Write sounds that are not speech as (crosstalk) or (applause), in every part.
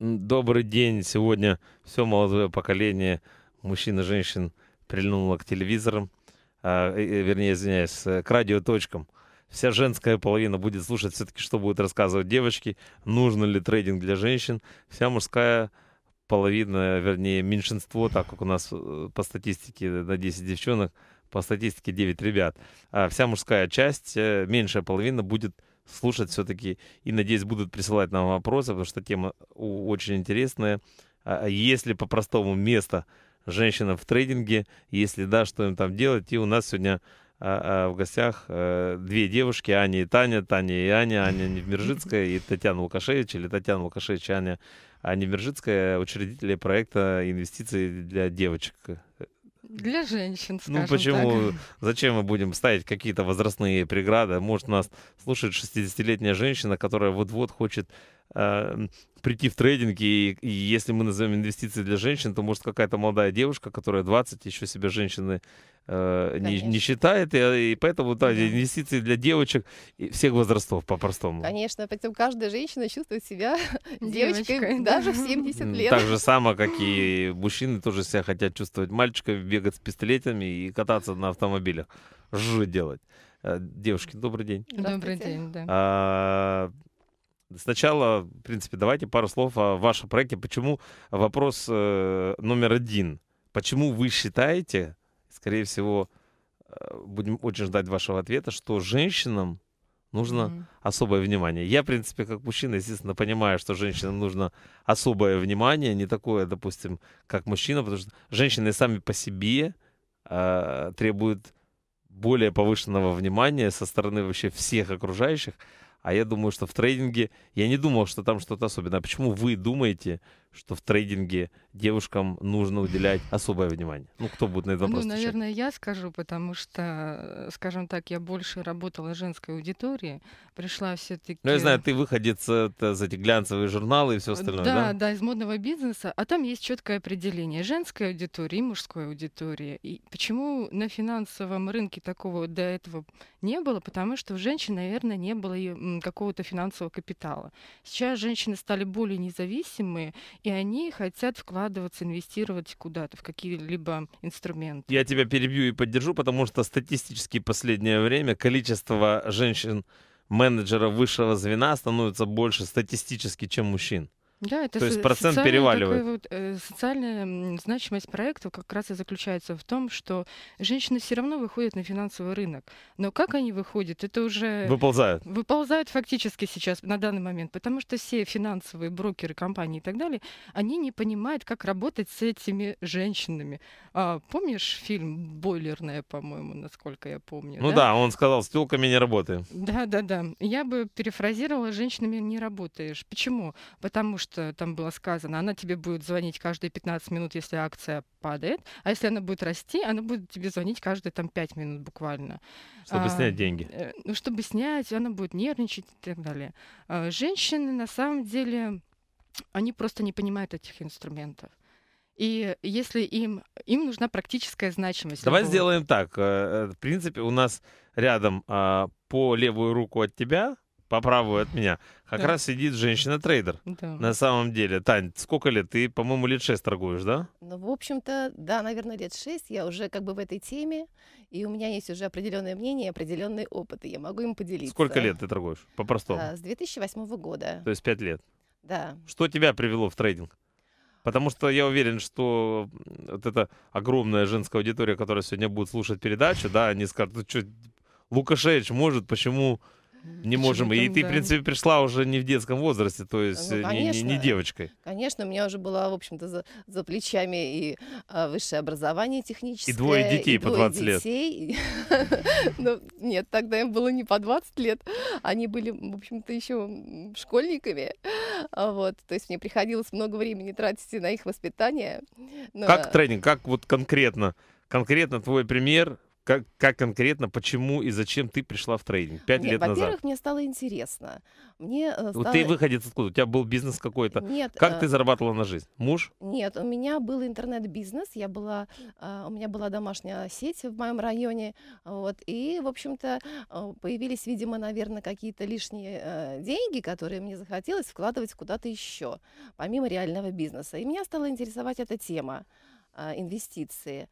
Добрый день. Сегодня все молодое поколение мужчин и женщин прильнуло к телевизорам, а вернее, извиняюсь, э, к радиоточкам. Вся женская половина будет слушать все-таки, что будут рассказывать девочки, нужен ли трейдинг для женщин. Вся мужская половина, вернее, меньшинство, так как у нас э, по статистике э, на 10 девчонок, по статистике 9 ребят. А вся мужская часть, меньшая половина будет слушать все-таки и, надеюсь, будут присылать нам вопросы, потому что тема очень интересная. А, а если по-простому место женщина в трейдинге, если да, что им там делать. И у нас сегодня а, а, в гостях э, две девушки, Аня и Таня, Таня и Аня, Аня Невмержицкая и Татьяна Лукашевич, или Татьяна Лукашевич, Аня, Аня Невмержицкая, учредители проекта «Инвестиции для девочек». Для женщин, ну, скажем Ну почему? Так. (laughs) Зачем мы будем ставить какие-то возрастные преграды? Может, нас слушает 60-летняя женщина, которая вот-вот хочет Эм, прийти в трейдинг, и, и если мы назовем инвестиции для женщин, то может какая-то молодая девушка, которая 20, еще себя женщины э, не, не считает, и, и поэтому да, да. инвестиции для девочек всех возрастов по-простому. Конечно, поэтому каждая женщина чувствует себя (laughs) девочкой, девочкой даже в 70 (laughs) лет. Так же (laughs) само, как и мужчины тоже себя хотят чувствовать мальчиками, бегать с пистолетами и кататься на автомобилях. Жжу делать. Э, девушки, добрый день. Добрый день, да. А, Сначала, в принципе, давайте пару слов о вашем проекте. Почему вопрос э, номер один? Почему вы считаете, скорее всего, э, будем очень ждать вашего ответа, что женщинам нужно mm-hmm. особое внимание? Я, в принципе, как мужчина, естественно, понимаю, что женщинам нужно особое внимание, не такое, допустим, как мужчина, потому что женщины сами по себе э, требуют более повышенного внимания со стороны вообще всех окружающих. А я думаю, что в трейдинге я не думал, что там что-то особенное. А почему вы думаете, что в трейдинге девушкам нужно уделять особое внимание? Ну, кто будет на этот вопрос? Ну, наверное, я скажу, потому что, э, скажем так, я больше работала женской аудитории, пришла все-таки. Ну, я знаю, ты выходец э, за эти глянцевые журналы и все э, остальное. Да, да, да, из модного бизнеса. А там есть четкое определение женская аудитория, и мужской аудитории. И почему на финансовом рынке такого до этого не было? Потому что у женщин, наверное, не было какого-то финансового капитала. Сейчас женщины стали более независимые и они хотят вкладываться, инвестировать куда-то, в какие-либо инструменты. Я тебя перебью и поддержу, потому что статистически последнее время количество женщин менеджера высшего звена становится больше статистически, чем мужчин. Да, это То есть процент переваливает. Вот, э, социальная значимость проекта как раз и заключается в том, что женщины все равно выходят на финансовый рынок. Но как они выходят, это уже... Выползают. Выползают фактически сейчас, на данный момент. Потому что все финансовые брокеры, компании и так далее, они не понимают, как работать с этими женщинами. А, помнишь фильм «Бойлерная», по-моему, насколько я помню? Ну да, да он сказал, с тёлками не работаем. Да, да, да. Я бы перефразировала, женщинами не работаешь. Почему? Потому что что там было сказано, она тебе будет звонить каждые 15 минут, если акция падает, а если она будет расти, она будет тебе звонить каждые там 5 минут буквально. Чтобы а, снять деньги. Э, ну, чтобы снять, она будет нервничать и так далее. А, женщины, на самом деле, они просто не понимают этих инструментов. И если им, им нужна практическая значимость. Давай любого. сделаем так. Э, э, в принципе, у нас рядом а, по левую руку от тебя по правую от меня, как да. раз сидит женщина-трейдер. Да. На самом деле, Тань, сколько лет? Ты, по-моему, лет шесть торгуешь, да? Ну, в общем-то, да, наверное, лет шесть. Я уже как бы в этой теме, и у меня есть уже определенное мнение, определенный опыт, и я могу им поделиться. Сколько лет ты торгуешь, по-простому? А, с 2008 года. То есть пять лет? Да. Что тебя привело в трейдинг? Потому что я уверен, что вот эта огромная женская аудитория, которая сегодня будет слушать передачу, да, они скажут, ну что, Лукашевич может, почему не можем. И ты, в принципе, пришла уже не в детском возрасте, то есть ну, конечно, э, не, не, не девочкой. Конечно, у меня уже было, в общем-то, за, за плечами и а, высшее образование техническое. И двое детей и по двое 20 лет. (laughs) Ну, нет, тогда им было не по 20 лет. Они были, в общем-то, еще школьниками. А, вот. То есть мне приходилось много времени тратить на их воспитание. Как тренинг? Как вот конкретно? Конкретно твой пример как, как конкретно, почему и зачем ты пришла в трейдинг пять лет во-первых, назад? Во-первых, мне стало интересно. Мне э, стало... Вот ты выходец откуда? У тебя был бизнес какой-то? Нет. Как э... ты зарабатывала на жизнь? Муж? Нет, у меня был интернет-бизнес. Я была, э, у меня была домашняя сеть в моем районе. Вот, и, в общем-то, э, появились, видимо, наверное, какие-то лишние э, деньги, которые мне захотелось вкладывать куда-то еще, помимо реального бизнеса. И меня стала интересовать эта тема э, инвестиции. инвестиции.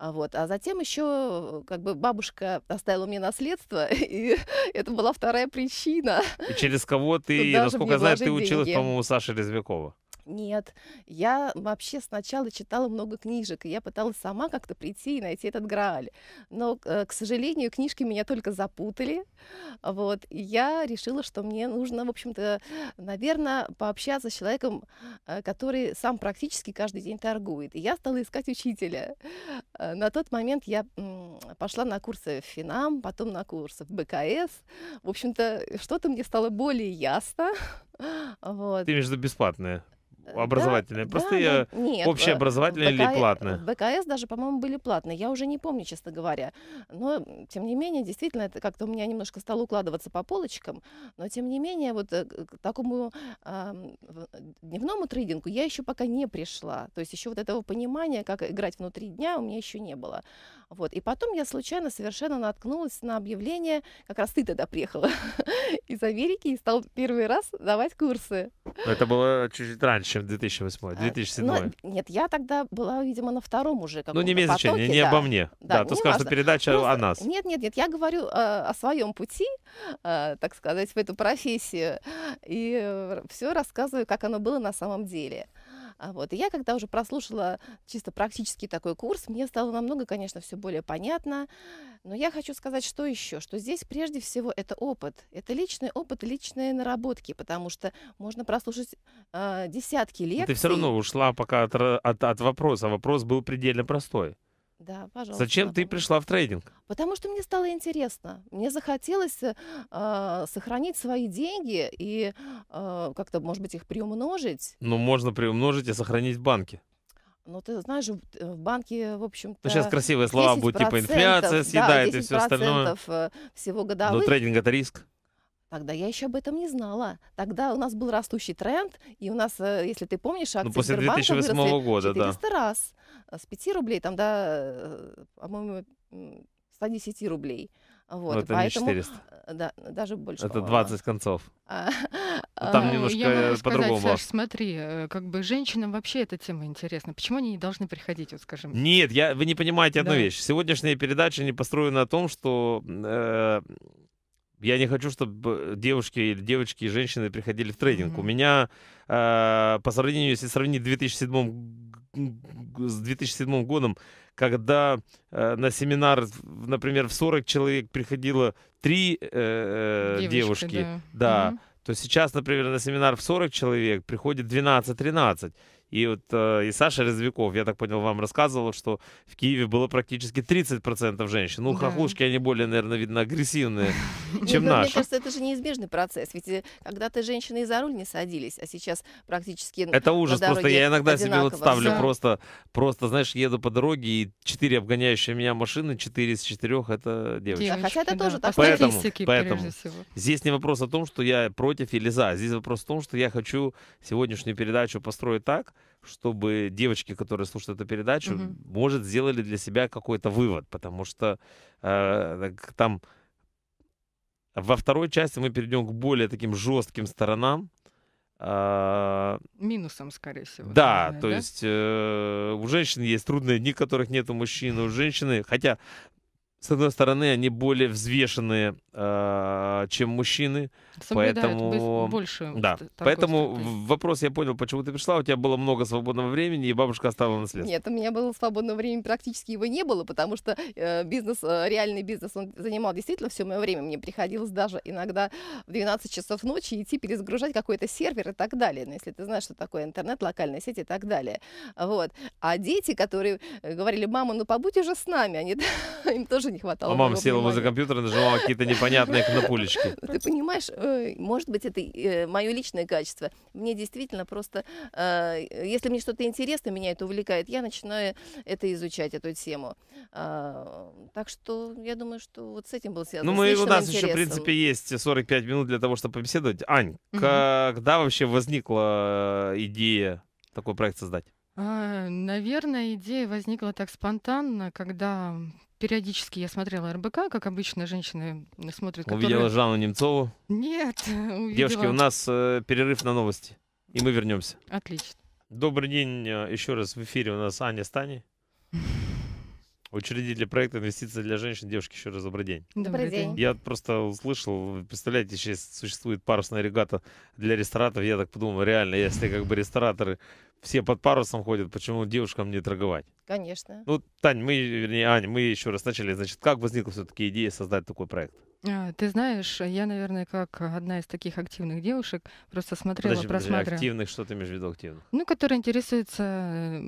А вот. А затем еще как бы бабушка оставила мне наследство, (laughs) и это была вторая причина. И через кого ты, насколько я знаю, ты училась, по-моему, у Саши Резвякова. Нет, я вообще сначала читала много книжек, и я пыталась сама как-то прийти и найти этот Грааль. Но, э, к сожалению, книжки меня только запутали. Вот. И я решила, что мне нужно, в общем-то, наверное, пообщаться с человеком, э, который сам практически каждый день торгует. И я стала искать учителя. Э, на тот момент я пошла на курсы в Финам, потом на курсы в БКС. В общем-то, что-то мне стало более ясно. (laughs) Вот. Ты имеешь в виду бесплатное? Э, образовательные? Да, Простые, да, нет, общеобразовательные э, БК... или платные? БКС даже, по-моему, были платные. Я уже не помню, честно говоря. Но, тем не менее, действительно, это как-то у меня немножко стало укладываться по полочкам. Но, тем не менее, вот э, к такому э, дневному трейдингу я еще пока не пришла. То есть еще вот этого понимания, как играть внутри дня, у меня еще не было. Вот. И потом я случайно совершенно наткнулась на объявление, как раз ты тогда приехала (laughs) из Америки и стал первый раз давать курсы. это было чуть-чуть раньше, чем 2008, 2007. Э, ну, нет, я тогда была, видимо, на втором уже Ну, не имеет потоке, значения, не да. обо мне. Да, да ты сказал, что передача Просто, ну, о нас. Нет, нет, нет, я говорю э, о своем пути, э, так сказать, в эту профессию, и э, все рассказываю, как оно было на самом деле. А вот. И я, когда уже прослушала чисто практический такой курс, мне стало намного, конечно, все более понятно. Но я хочу сказать, что еще, что здесь прежде всего это опыт, это личный опыт, личные наработки, потому что можно прослушать э, десятки лекций. ты все равно ушла пока от, от, от вопроса, вопрос был предельно простой. Да, пожалуйста. Зачем ты пришла в трейдинг? Потому что мне стало интересно. Мне захотелось э, а, сохранить свои деньги и э, как-то, может быть, их приумножить. Ну, можно приумножить и сохранить в банке. Ну, ты знаешь, в э, банке, в ну, общем-то... Ну, сейчас красивые слова будут, типа инфляция съедает да, и все остальное. Э, всего годовых. Но трейдинг — это риск. Тогда я еще об этом не знала. Тогда у нас был растущий тренд, и у нас, э, если ты помнишь, ну, акции ну, после 2008 выросли года, 400 да. раз. Э, с 5 рублей там, да, э, по-моему, 110 рублей. Вот, Но ну, это поэтому, не 400. Да, даже больше. Это 20 концов. А, ну, а Там немножко по-другому. Саш, смотри, как бы женщинам вообще эта тема интересна. Почему они не должны приходить, вот скажем? Нет, я, вы не понимаете одну да. вещь. Сегодняшняя передача не построена о том, что э, я не хочу, чтобы девушки, девочки и женщины приходили в трейдинг. Mm-hmm. У меня э, по сравнению, если сравнить 2007, с 2007 годом, когда э, на семинар, например, в 40 человек приходило 3 э, э девушки, девушки да, да mm-hmm. то сейчас, например, на семинар в 40 человек приходит 12-13. И вот э, и Саша Резвиков, я так понял, вам рассказывал, что в Киеве было практически 30% женщин. Ну, да. хохлушки, они более, наверное, видно, агрессивные, (laughs) чем ну, наши. Мне кажется, это же неизбежный процесс. Ведь э, когда-то женщины за руль не садились, а сейчас практически ну, Это ужас. Просто я иногда себе вот ставлю просто, просто, знаешь, еду по дороге, и четыре обгоняющие меня машины, четыре из четырех это девочки. Хотя это тоже так. Поэтому, поэтому здесь не вопрос о том, что я против или за. Здесь вопрос в том, что я хочу сегодняшнюю передачу построить так, чтобы девочки, которые слушают эту передачу, угу. может, сделали для себя какой-то вывод, потому что э, там во второй части мы перейдем к более таким жестким сторонам. А, Минусом, скорее всего. Да, наверное, то да? есть э, у женщин есть трудные дни, которых нет у мужчин, у женщины, хотя с одной стороны, они более взвешенные, а, чем мужчины, Соблюдают поэтому больше. Да, поэтому степени. вопрос я понял, почему ты пришла, у тебя было много свободного времени, и бабушка оставила наследство. Нет, у меня было свободного времени практически его не было, потому что э, бизнес, э, реальный бизнес, он занимал действительно все мое время. Мне приходилось даже иногда в 12 часов ночи идти перезагружать какой-то сервер и так далее. Но ну, если ты знаешь, что такое интернет, локальная сеть и так далее, вот. А дети, которые э, говорили, мама, ну побудь уже с нами, они (laughs) им тоже тоже не хватало. А мама села внимания. возле компьютера, нажимала какие-то непонятные кнопулечки. (laughs) Ты понимаешь, э, может быть, это э, мое личное качество. Мне действительно просто, э, если мне что-то интересно, меня это увлекает, я начинаю это изучать, эту тему. А, так что я думаю, что вот с этим был связан. Ну, мы, у нас интересом. еще, в принципе, есть 45 минут для того, чтобы побеседовать. Ань, угу. когда вообще возникла идея такой проект создать? А, наверное, идея возникла так спонтанно, когда периодически я смотрела РБК, как обычно женщины смотрят. Которые... Увидела Жанну Немцову? Нет. (laughs) Увидела... Девушки, у нас э, перерыв на новости, и мы вернемся. Отлично. Добрый день э, еще раз. В эфире у нас Аня Стани, (laughs) учредитель проекта «Инвестиции для женщин». Девушки, еще раз добрый день. Добрый день. Я просто услышал, представляете, сейчас существует парусная регата для рестораторов. Я так подумал, реально, если как бы рестораторы все под парусом ходят, почему девушкам не торговать? Конечно. Ну, Тань, мы, вернее, Аня, мы еще раз начали. Значит, как возникла все-таки идея создать такой проект? А, ты знаешь, я, наверное, как одна из таких активных девушек, просто смотрела, подожди, просматривала. активных, что ты имеешь в виду активных? Ну, которые интересуются, э,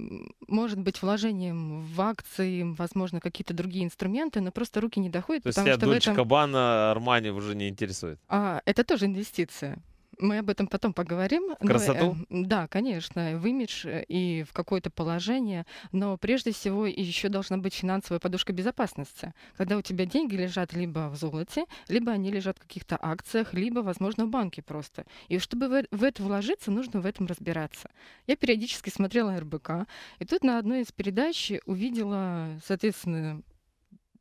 может быть, вложением в акции, возможно, какие-то другие инструменты, но просто руки не доходят. То есть тебя что Дольче этом... Кабана, Армани уже не интересует? А, это тоже инвестиция. Мы об этом потом поговорим. Красоту? Но, э, да, конечно, в имидж э, и в какое-то положение, но прежде всего еще должна быть финансовая подушка безопасности, когда у тебя деньги лежат либо в золоте, либо они лежат в каких-то акциях, либо, возможно, в банке просто. И чтобы в, в это вложиться, нужно в этом разбираться. Я периодически смотрела РБК, и тут на одной из передач увидела, соответственно,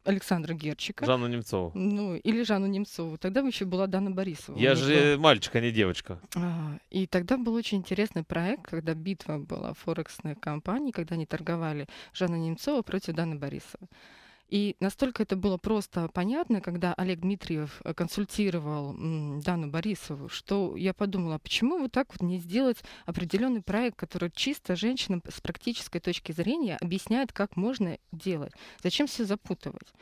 Александра Герчика. Жанну Немцову. Ну, или Жанну Немцову. Тогда еще была Дана Борисова. Я же была... мальчик, а не девочка. А, и тогда был очень интересный проект, когда битва была форексных компаний, когда они торговали Жанна Немцова против Даны Борисова. И настолько это было просто понятно, когда Олег Дмитриев э, консультировал Дану Борисову, что я подумала, а почему вот так вот не сделать определенный проект, который чисто женщинам с практической точки зрения объясняет, как можно делать. Зачем все запутывать?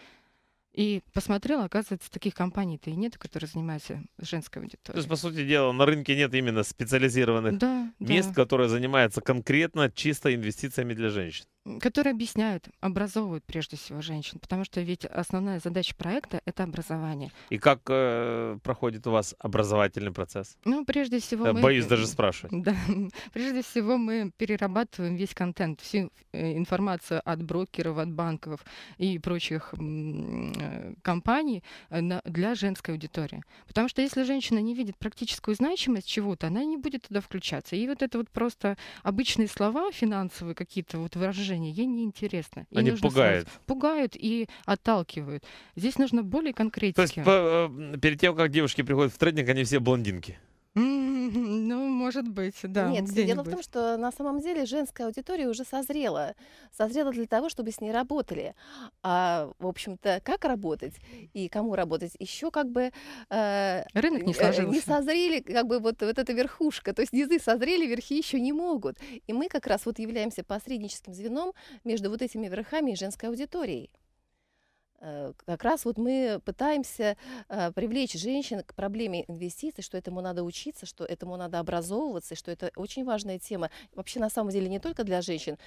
И посмотрела, оказывается, таких компаний-то и нет, которые занимаются женской аудиторией. То есть, по сути дела, на рынке нет именно специализированных да, мест, да. которые занимаются конкретно чисто инвестициями для женщин которые объясняют, образовывают прежде всего женщин, потому что ведь основная задача проекта — это образование. И как э, проходит у вас образовательный процесс? Ну, прежде всего э, мы... Боюсь даже спрашивать. (laughs) Да. Прежде всего мы перерабатываем весь контент, всю э, информацию от брокеров, от банков и прочих э, компаний для женской аудитории. Потому что если женщина не видит практическую значимость чего-то, она не будет туда включаться. И вот это вот просто обычные слова финансовые, какие-то вот выражения, предложения, ей неинтересно. Ей Они пугают. Сразу. Пугают и отталкивают. Здесь нужно более конкретики. То есть по, э, перед тем, как девушки приходят в тренинг, они все блондинки? Ну, может быть, да. Нет, дело в том, что на самом деле женская аудитория уже созрела. Созрела для того, чтобы с ней работали. А, в общем-то, как работать и кому работать, еще как бы... Э, Рынок не э, э, сложился. Не созрели, как бы вот, вот эта верхушка. То есть низы созрели, верхи еще не могут. И мы как раз вот являемся посредническим звеном между вот этими верхами и женской аудиторией. Э, как раз вот мы пытаемся э, привлечь женщин к проблеме инвестиций, что этому надо учиться, что этому надо образовываться, что это очень важная тема. Вообще, на самом деле, не только для женщин,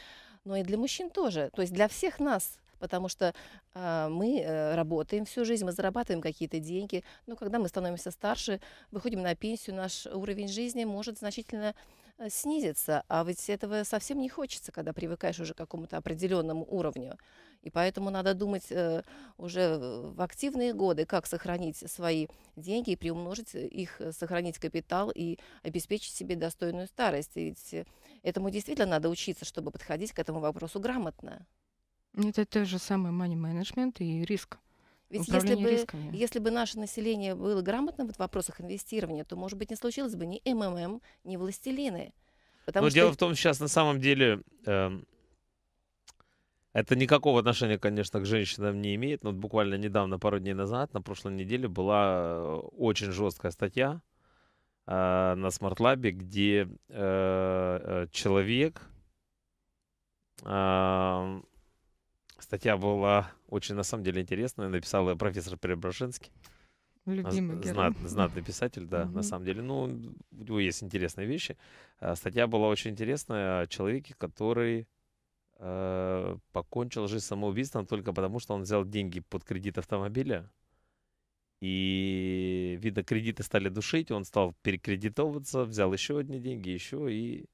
но и для мужчин тоже. То есть для всех нас потому что э, мы работаем всю жизнь, мы зарабатываем какие-то деньги, но когда мы становимся старше, выходим на пенсию, наш уровень жизни может значительно снизиться, а ведь этого совсем не хочется, когда привыкаешь уже к какому-то определенному уровню. И поэтому надо думать э, уже в активные годы, как сохранить свои деньги и приумножить э, их, э, сохранить капитал и обеспечить себе достойную старость. И ведь э, этому действительно надо учиться, чтобы подходить к этому вопросу грамотно. Ну, это тот же самый money management и риск. Ведь если бы, рисками. если бы наше население было грамотным в вопросах инвестирования, то, может быть, не случилось бы ни МММ, ни властелины. Но что... дело в том, сейчас на самом деле э, это никакого отношения, конечно, к женщинам не имеет. Но буквально недавно, пару дней назад, на прошлой неделе была э, очень жесткая статья э, на SmartLab, где э, э, человек... Э, статья была очень, на самом деле, интересная. Написал ее профессор Переброшинский. Любимый герой. Знат, (laughs) знатный писатель, да, угу. на самом деле. Ну, у него есть интересные вещи. Э, статья была очень интересная о человеке, который Э, покончил жизнь самоубийством только потому, что он взял деньги под кредит автомобиля. И, видно, кредиты стали душить, он стал перекредитовываться, взял еще одни деньги, еще и...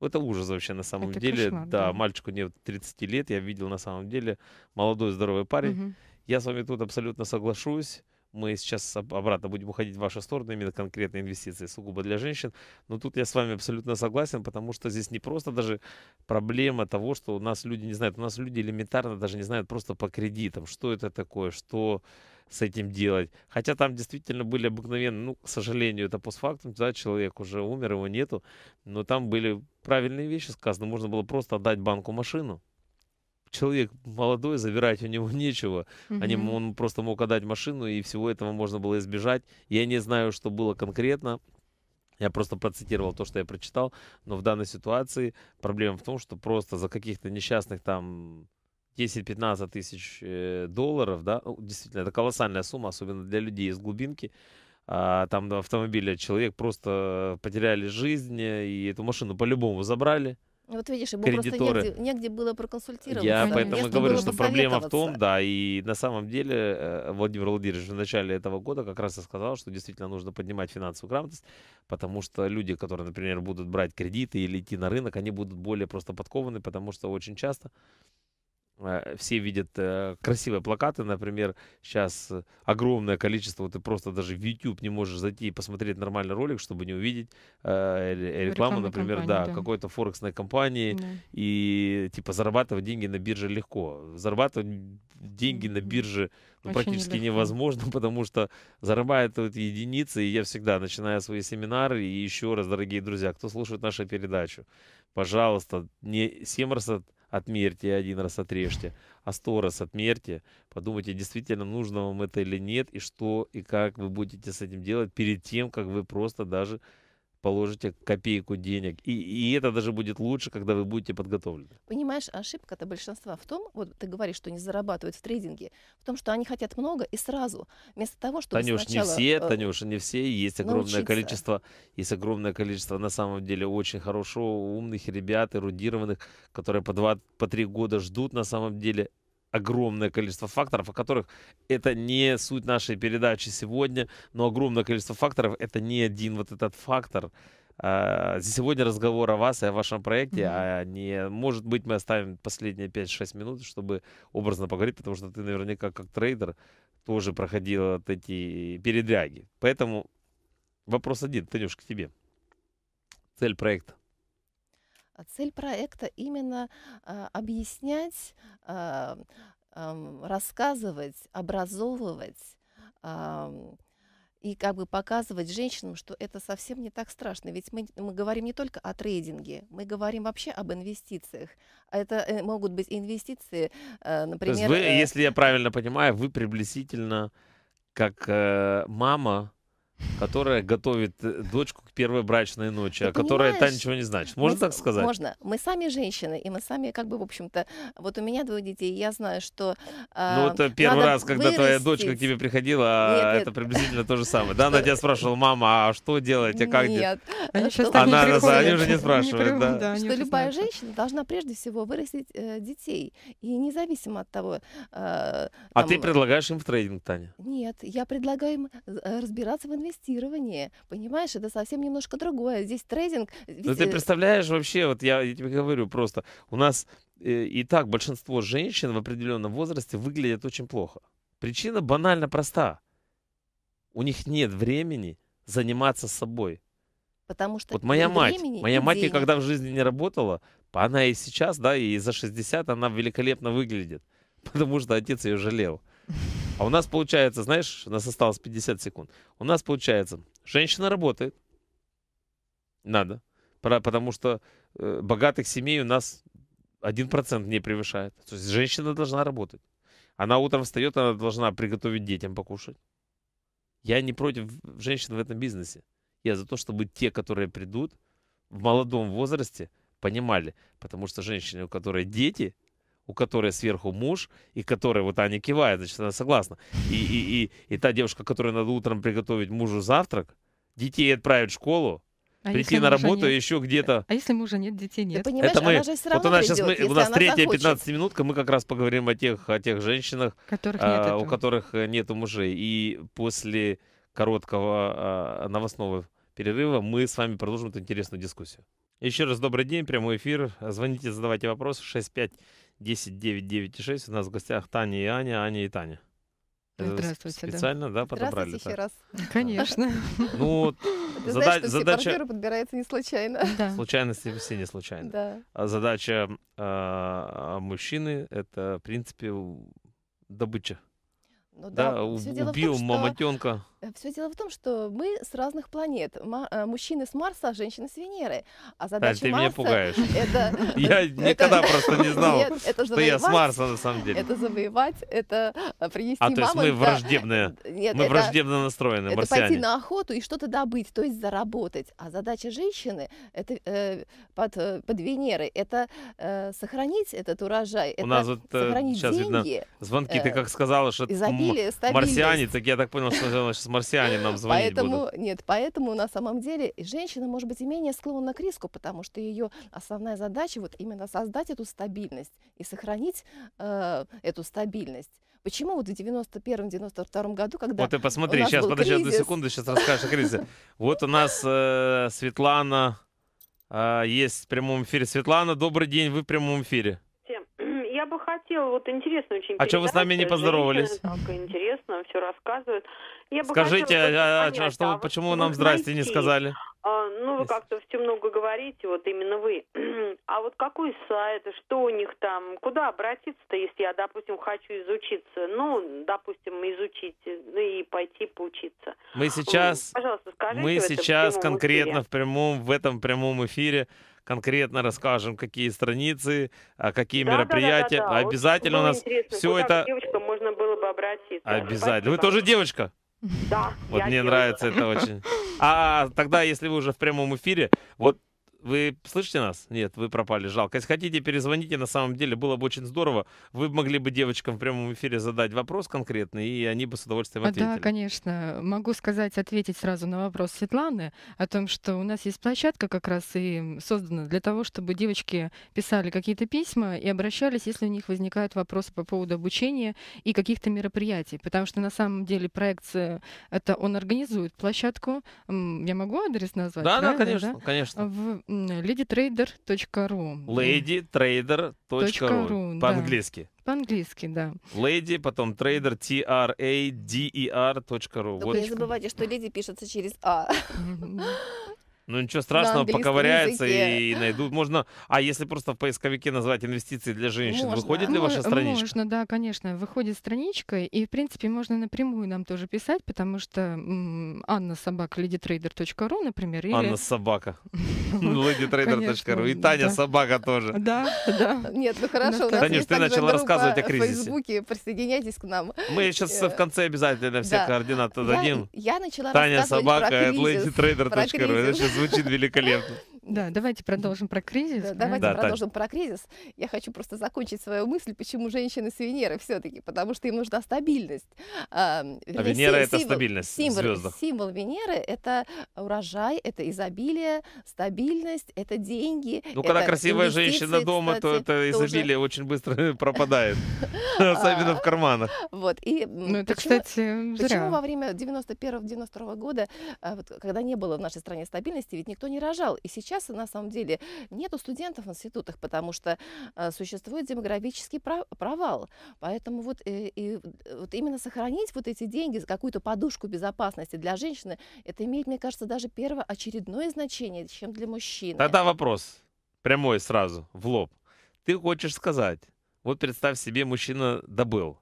Это ужас вообще на самом это деле. Кошмар, да, да, мальчику не 30 лет, я видел на самом деле молодой здоровый парень. Угу. Я с вами тут абсолютно соглашусь мы сейчас обратно будем уходить в вашу сторону, именно конкретные инвестиции сугубо для женщин. Но тут я с вами абсолютно согласен, потому что здесь не просто даже проблема того, что у нас люди не знают, у нас люди элементарно даже не знают просто по кредитам, что это такое, что с этим делать. Хотя там действительно были обыкновенные, ну, к сожалению, это постфактум, да, человек уже умер, его нету, но там были правильные вещи сказаны, можно было просто отдать банку машину, человек молодой, забирать у него (laughs) нечего. Угу. Они, он просто мог отдать машину, и всего этого можно было избежать. Я не знаю, что было конкретно. Я просто процитировал то, что я прочитал. Но в данной ситуации проблема в том, что просто за каких-то несчастных там 10-15 тысяч э, долларов, да, ну, действительно, это колоссальная сумма, особенно для людей из глубинки, а, там до автомобиля человек просто э, потеряли жизнь, э, и эту машину по-любому забрали, вот видишь, ему кредиторы. просто негде, негде было проконсультироваться. Я поэтому говорю, что проблема в том, да, и на самом деле э, Владимир Владимирович в начале этого года как раз и сказал, что действительно нужно поднимать финансовую грамотность, потому что люди, которые, например, будут брать кредиты или идти на рынок, они будут более просто подкованы, потому что очень часто Э, все видят э, красивые плакаты, например, сейчас э, огромное количество, ты просто даже в YouTube не можешь зайти и посмотреть нормальный ролик, чтобы не увидеть рекламу, например, компании, да, да. какой-то форексной компании, да. и типа зарабатывать деньги на бирже легко. Зарабатывать деньги на бирже ну, практически нелегко. невозможно, (laughs) потому что зарабатывают единицы, и я всегда начинаю свои семинары, и еще раз, дорогие друзья, кто слушает нашу передачу, пожалуйста, не 7 раз от отмерьте один раз отрежьте, а сто раз отмерьте. Подумайте, действительно нужно вам это или нет, и что, и как вы будете с этим делать перед тем, как вы просто даже положите копейку денег. И, и это даже будет лучше, когда вы будете подготовлены. Понимаешь, ошибка-то большинства в том, вот ты говоришь, что они зарабатывают в трейдинге, в том, что они хотят много и сразу, вместо того, чтобы Танюш, сначала... не все, э, Танюш, не все, есть огромное научиться. количество, есть огромное количество на самом деле очень хорошо умных ребят, эрудированных, которые по два, по три года ждут на самом деле огромное количество факторов, о которых это не суть нашей передачи сегодня, но огромное количество факторов, это не один вот этот фактор. А, сегодня разговор о вас и о вашем проекте, mm-hmm. а не, может быть, мы оставим последние 5-6 минут, чтобы образно поговорить, потому что ты наверняка как трейдер тоже проходил вот эти передряги. Поэтому вопрос один, Танюш, к тебе. Цель проекта. А цель проекта именно э, объяснять, э, э, рассказывать, образовывать и как бы показывать женщинам, что это совсем не так страшно. Ведь мы, мы говорим не только о трейдинге, мы говорим вообще об инвестициях. Это э, могут быть инвестиции, например... Э, То есть вы, э, если я правильно понимаю, вы приблизительно как мама которая готовит э, дочку к первой брачной ночи, ну, а которая та ничего не значит. Можно мы, так сказать? Можно. Мы сами женщины, и мы сами, как бы, в общем-то, вот у меня двое детей, я знаю, что. Э, ну, это первый раз, когда вырастить. твоя дочка к тебе приходила, а нет, нет. это приблизительно то же самое. Да, она тебя спрашивала, мама, а что делать, а как делать? Они э, она, не Они уже не спрашивают, да. да что любая знают. женщина должна прежде всего вырастить э, детей. И независимо от того... Э, там... А ты предлагаешь им в трейдинг, Таня? Нет, я предлагаю им э, разбираться в инвестициях инвестирование. Понимаешь, это совсем немножко другое. Здесь трейдинг... Ведь... Э, ну, ты представляешь вообще, вот я, я тебе говорю просто, у нас э, и так большинство женщин в определенном возрасте выглядят очень плохо. Причина банально проста. У них нет времени заниматься собой. Потому что вот моя мать, моя мать денег. никогда в жизни не работала, а она и сейчас, да, и за 60 она великолепно выглядит, (laughs) потому что отец ее жалел. А у нас получается, знаешь, у нас осталось 50 секунд. У нас получается, женщина работает. Надо. Потому что э, богатых семей у нас 1% не превышает. То есть женщина должна работать. Она утром встает, она должна приготовить детям покушать. Я не против женщин в этом бизнесе. Я за то, чтобы те, которые придут в молодом возрасте, понимали. Потому что женщины, у которой дети, у которой сверху муж, и которая вот Аня кивает, значит, она согласна. И, и, и, и та девушка, которая надо утром приготовить мужу завтрак, детей отправить в школу, а прийти на работу нет? еще где-то. А если мужа нет, детей нет. Да, это мы, она же все равно вот она сейчас придет, мы, у нас третья захочет. 15 минутка, мы как раз поговорим о тех, о тех женщинах, которых а, у которых э, нет мужей. И после короткого а, новостного перерыва мы с вами продолжим эту интересную дискуссию. Еще раз добрый день, прямой эфир. Звоните, задавайте вопросы 65 10, 9, 9 и 6. У нас в гостях Таня и Аня, Аня и Таня. Э, Здравствуйте. Специально, да, да подобрали. Здравствуйте раз. Конечно. (laughs) Ну, Ты задача... Все подбирается не случайно. Случайности все не случайно. Да. А задача а, а мужчины — это, в принципе, добыча. Ну, да, да убил том, что... Э, Все дело в том, что мы с разных планет. М- э, мужчины с Марса, а женщины с Венеры. А задача Тань, ты Марса меня пугаешь. Это, (laughs) я (laughs) никогда просто не знал, что я с Марса на самом деле. Это завоевать, это э, принести А то есть мы враждебные, мы враждебно настроены, Это пойти на охоту и что-то добыть, то есть заработать. А задача женщины это под Венеры это сохранить этот урожай, это сохранить деньги. Звонки, ты как сказала, что марсиане, так я так понял, что сейчас марсиане нам звонить поэтому, будут. Нет, поэтому на самом деле женщина может быть и менее склонна к риску, потому что ее основная задача вот именно создать эту стабильность и сохранить э, эту стабильность. Почему вот в 91-92 году, когда Вот ты посмотри, сейчас, подожди, одну секунду, сейчас расскажешь о кризисе. Вот у нас э, Светлана, э, есть в прямом эфире. Светлана, добрый день, вы в прямом эфире бы хотела, вот интересно очень. А что вы с нами не поздоровались? Так (laughs) интересно, все рассказывают. Я Скажите, хотела, а, а, а что, а почему вы нам здрасте не сказали? А, ну, вы как-то все много говорите, вот именно вы. (clears throat) А вот какой сайт, что у них там, куда обратиться-то, если я, допустим, хочу изучиться? Ну, допустим, изучить, ну и пойти поучиться. Мы сейчас, Пожалуйста, скажите, мы сейчас конкретно в прямом, в этом прямом эфире конкретно расскажем, какие страницы, а, какие да, мероприятия. Да, да, да, Обязательно вот у нас все это... Девочкам можно было бы обратиться. Обязательно. Спасибо. Вы тоже девочка? Да. Вот мне девочка. нравится это очень. А, а тогда, если вы уже в прямом эфире, вот вы слышите нас? Нет, вы пропали, жалко. Если хотите, перезвоните, на самом деле было бы очень здорово. Вы могли бы девочкам в прямом эфире задать вопрос конкретный, и они бы с удовольствием ответили. Да, конечно. Могу сказать, ответить сразу на вопрос Светланы о том, что у нас есть площадка как раз и создана для того, чтобы девочки писали какие-то письма и обращались, если у них возникают вопросы по поводу обучения и каких-то мероприятий. Потому что на самом деле проект, это он организует площадку. Я могу адрес назвать? Да, да, конечно, да? конечно. В, ladytrader.ru. ladytrader.ru. По-английски. Да. По-английски, да. Lady, потом trader, t r a d e r .ru. Только вот. не забывайте, что леди пишется через А. Ну ничего страшного, поковыряется языке. и найдут. Можно. А если просто в поисковике назвать инвестиции для женщин, можно. выходит ли ваша страничка? Можно, да, конечно. Выходит страничка. И в принципе можно напрямую нам тоже писать, потому что Анна Собака лидитрейдер.ру, например. Или... Анна Собака. (laughs) Ну, лидитрейдер.ру. И Таня Собака тоже. (laughs) Да, да. Нет, ну хорошо. Таня, ты начала рассказывать о кризисе. В Фейсбуке присоединяйтесь к нам. Мы сейчас э, в конце обязательно все координаты дадим. Я начала Таня Собака, э, лидитрейдер.ру звучит великолепно. Да, давайте продолжим про кризис. Да, давайте да, продолжим так. про кризис. Я хочу просто закончить свою мысль, почему женщины с Венеры все-таки, потому что им нужна стабильность. А, а Венера это символ, стабильность символ, звездах. Символ Венеры это урожай, это изобилие, стабильность, это деньги. Ну, когда красивая женщина дома, кстати, то это изобилие тоже... очень быстро (laughs) пропадает, (laughs) (laughs) особенно в а, карманах. Вот и. Ну это, кстати, Почему во время 91-92 года, а, когда не было в нашей стране стабильности, ведь никто не рожал, и сейчас сейчас на самом деле нету студентов в институтах, потому что э, существует демографический провал. Поэтому вот, э, и, и, э, вот именно сохранить вот эти деньги за какую-то подушку безопасности для женщины, это имеет, мне кажется, даже первоочередное значение, чем для мужчины. Тогда вопрос прямой сразу, в лоб. Ты хочешь сказать, вот представь себе, мужчина добыл.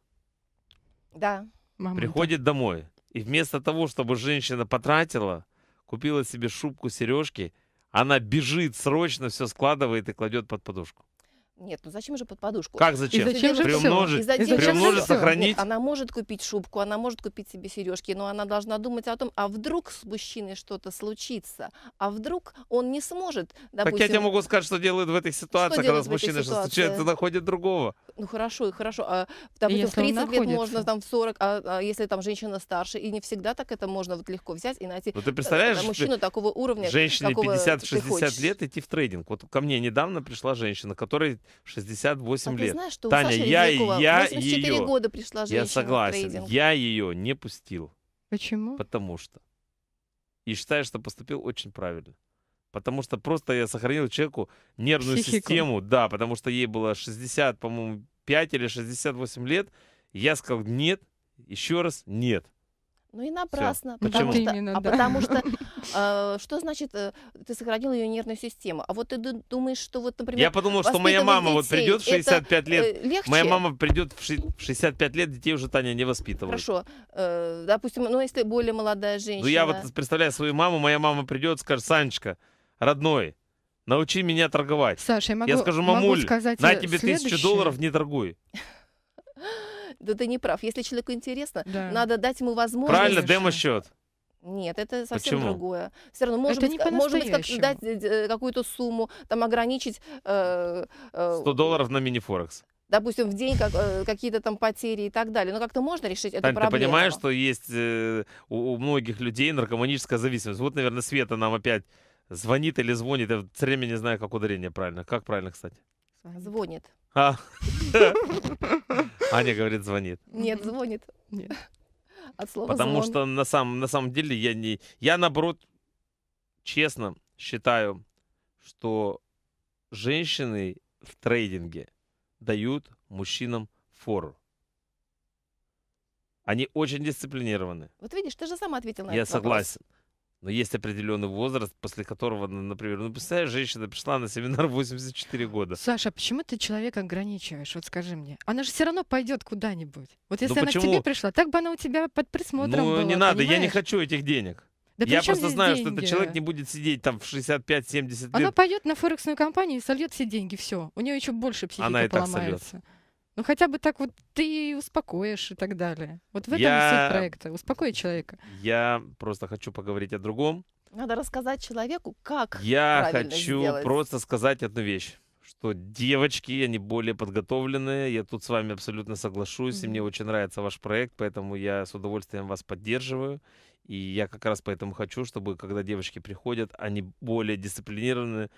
Да. Мама, Приходит да. домой. И вместо того, чтобы женщина потратила, купила себе шубку, сережки, она бежит срочно, все складывает и кладет под подушку. Нет, ну зачем же под подушку? Как зачем? И зачем же приумножить, и зачем приумножить все? сохранить. Нет, она может купить шубку, она может купить себе сережки, но она должна думать о том, а вдруг с мужчиной что-то случится, а вдруг он не сможет, допустим... Так я тебе могу сказать, что делают в этих ситуациях, когда с мужчиной что то случается, находит другого. Ну хорошо, хорошо. А, там, в 30 лет можно, там в 40, а, а если там женщина старше, и не всегда так это можно вот легко взять и найти но ну, ты э, представляешь, мужчину ты, такого уровня, Женщине 50-60 лет идти в трейдинг. Вот ко мне недавно пришла женщина, которая 68 а лет. Ты знаешь, что Таня, у Саши я, я 84 ее... года пришла женщина Я согласен, я ее не пустил. Почему? Потому что. И считаю, что поступил очень правильно. Потому что просто я сохранил человеку нервную Психику. систему. Да, потому что ей было 60, по-моему, 5 или 68 лет. Я сказал, нет, еще раз, нет. Ну и напрасно, Всё. потому Почему? что, Именно, а да. потому что (laughs) э, что значит э, ты сохранил ее нервную систему? А вот ты думаешь, что вот, например, я подумал, что моя мама детей, вот придет в 65 лет, э, легче? моя мама придет в 65 лет, детей уже Таня не воспитывала. Хорошо, э, допустим, ну если более молодая женщина. Ну я вот представляю свою маму, моя мама придет, скажет, Санечка, родной, научи меня торговать. Саша, я могу, я скажу, мамуль, могу сказать на э, тебе следующее. тысячу долларов, не торгуй. (laughs) Да ты не прав. Если человеку интересно, да. надо дать ему возможность. Правильно, демо-счет. Нет, это совсем Почему? другое. Все равно, может это быть, может быть, как дать э, э, какую-то сумму, там ограничить. Э, э, 100 долларов на мини-форекс допустим, в день как, э, какие-то там потери и так далее. Но как-то можно решить эту проблему. Ты понимаешь, что есть э, у, у многих людей наркоманическая зависимость. Вот, наверное, Света нам опять звонит или звонит. Я все время не знаю, как ударение правильно. Как правильно, кстати? Звонит. А. (laughs) Аня говорит, звонит. Нет, звонит. Нет. От слова Потому звон. что на самом, на самом деле я не... Я, наоборот, честно считаю, что женщины в трейдинге дают мужчинам фору. Они очень дисциплинированы. Вот видишь, ты же сам ответил на я этот согласен. вопрос. Я согласен. Но есть определенный возраст, после которого, например, ну, представляешь, женщина пришла на семинар 84 (laughs) года. Саша, а почему ты человека ограничиваешь? Вот скажи мне. Она же все равно пойдет куда-нибудь. Вот ну, если ну, она к тебе пришла, так бы она у тебя под присмотром Ну, была, не надо, понимаешь? я не хочу этих денег. Да я просто знаю, деньги? что этот человек не будет сидеть там в 65-70 лет. Она пойдет на форексную компанию и сольет все деньги, все. У нее еще больше психики. она и поломается. Так сольет. Ну хотя бы так вот ты успокоишь и так далее. Вот в этом я... и суть проекта. Успокоить человека. Я просто хочу поговорить о другом. Надо рассказать человеку, как. Я хочу сделать. просто сказать одну вещь что девочки, они более подготовленные. Я тут с вами абсолютно соглашусь, mm-hmm. и мне очень нравится ваш проект, поэтому я с удовольствием вас поддерживаю. И я как раз поэтому хочу, чтобы когда девочки приходят, они более дисциплинированы,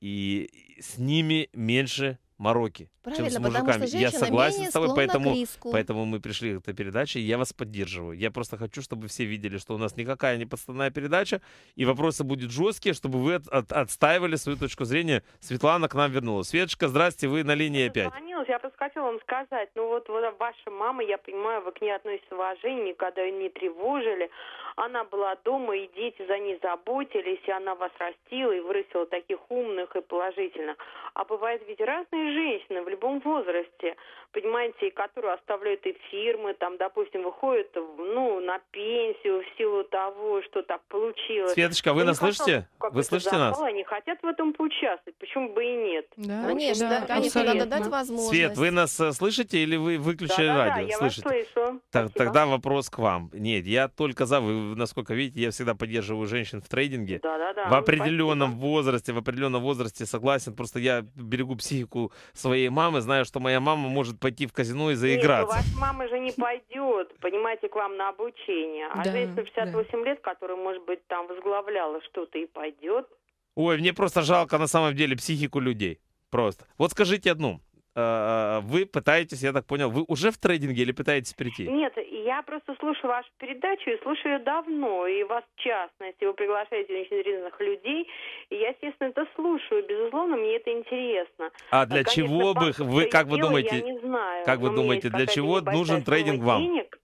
и с ними меньше мороки, Правильно, чем с мужиками. Что я согласен с тобой, поэтому, поэтому мы пришли к этой передаче, и я вас поддерживаю. Я просто хочу, чтобы все видели, что у нас никакая не подставная передача, и вопросы будут жесткие, чтобы вы от, от, отстаивали свою точку зрения. Светлана к нам вернулась. Светочка, здрасте, вы на линии опять. Звонилась, я просто хотела вам сказать, ну вот, вот ваша мама, я понимаю, вы к ней относитесь с уважением, никогда ее не тревожили. Она была дома, и дети за ней заботились, и она вас растила, и вырастила таких умных и положительных. А бывает ведь разные женщины в любом возрасте, понимаете, и которую оставляют и фирмы, там, допустим, выходят, ну, на пенсию в силу того, что так получилось. Светочка, вы нас слышите? Вы слышите запал, нас? Они хотят в этом поучаствовать, почему бы и нет. Да, ну, конечно, да, конечно, надо дать возможность. Свет, вы нас э, слышите или вы выключили да, радио? Да, я слышите? вас слышу. Так, тогда вопрос к вам. Нет, я только за, вы, насколько видите, я всегда поддерживаю женщин в трейдинге. Да, да, да. В ну, определенном спасибо. возрасте, в определенном возрасте согласен, просто я берегу психику своей мамы, зная, что моя мама может пойти в казино и ну заиграться. Нет, ваша мама же не пойдет, понимаете, к вам на обучение. А да, женщина 58 да. лет, которая, может быть, там возглавляла что-то и пойдет. Ой, мне просто жалко на самом деле психику людей. Просто. Вот скажите одну а, а, а, вы пытаетесь, я так понял, вы уже в трейдинге или пытаетесь прийти? Нет, я просто слушаю вашу передачу и слушаю ее давно, и вас в частности. Вы приглашаете очень интересных людей, и я, естественно, это слушаю. Безусловно, мне это интересно. А для Конечно, чего бы вы, как вы думаете, я не знаю, как вы думаете, для чего нужен трейдинг вам? Денег,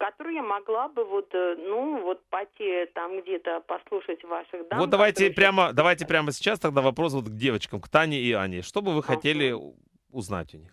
которую я могла бы вот, э, ну, вот пойти э, там где-то послушать ваших данных. Вот давайте прямо, сейчас... давайте прямо сейчас тогда вопрос вот к девочкам, к Тане и Ане. Что бы вы ага. хотели узнать у них?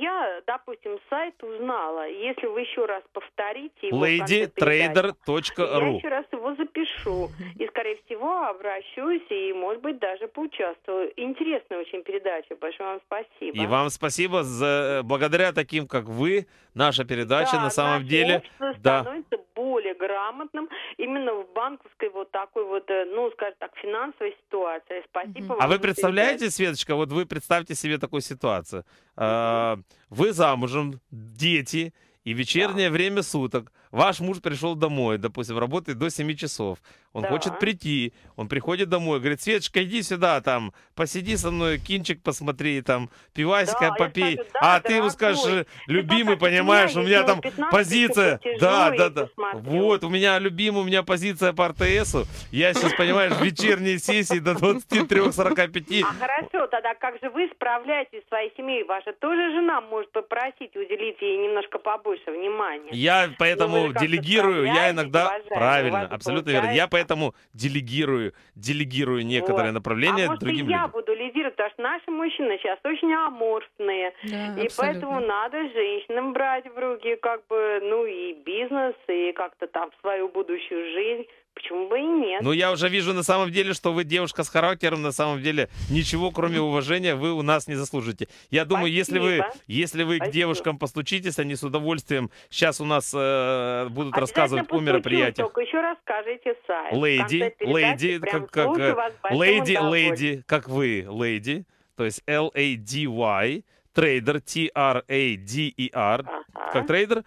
я, допустим, сайт узнала. Если вы еще раз повторите... LadyTrader.ru Я еще раз его запишу. И, скорее всего, обращусь и, может быть, даже поучаствую. Интересная очень передача. Большое вам спасибо. И вам спасибо. За... Э, благодаря таким, как вы, наша передача да, на самом деле... Да, становится более грамотным именно в банковской вот такой вот, э, ну, скажем так, финансовой ситуации. Спасибо mm А вы представляете, Светочка, вот вы представьте себе такую ситуацию. А, вы замужем, дети, и вечернее время суток – Ваш муж пришел домой, допустим, работает до 7 часов. Он да. хочет прийти, он приходит домой, говорит, Светочка, иди сюда, там, посиди со мной, кинчик посмотри, там, пивасика да, попей. Скажу, да, а ты ему скажешь, любимый, понимаешь, у меня там позиция. Да, да, да. Вот, у меня любимый, у меня позиция по РТСу. Я сейчас, понимаешь, вечерние сессии до 23-45. А хорошо, тогда как же вы справляетесь с своей семьей? Ваша тоже жена может попросить уделить ей немножко побольше внимания. Я поэтому делегирую, я иногда... Правильно, абсолютно верно. Я поэтому делегирую, делегирую некоторые вот. А направления а может, другим я буду лидировать, потому что наши мужчины сейчас очень аморфные. Да, и абсолютно. поэтому надо женщинам брать в руки как бы, ну и бизнес, и как-то там свою будущую жизнь Почему бы и нет? Ну, я уже вижу на самом деле, что вы девушка с характером, на самом деле ничего, кроме уважения, вы у нас не заслужите. Я думаю, Спасибо. если вы, если вы к девушкам постучитесь, они с удовольствием сейчас у нас э, будут рассказывать о мероприятиях. Только еще расскажите сайт. Леди, леди, как, как леди, леди, как вы, леди, то есть L-A-D-Y, трейдер, T-R-A-D-E-R, e как трейдер,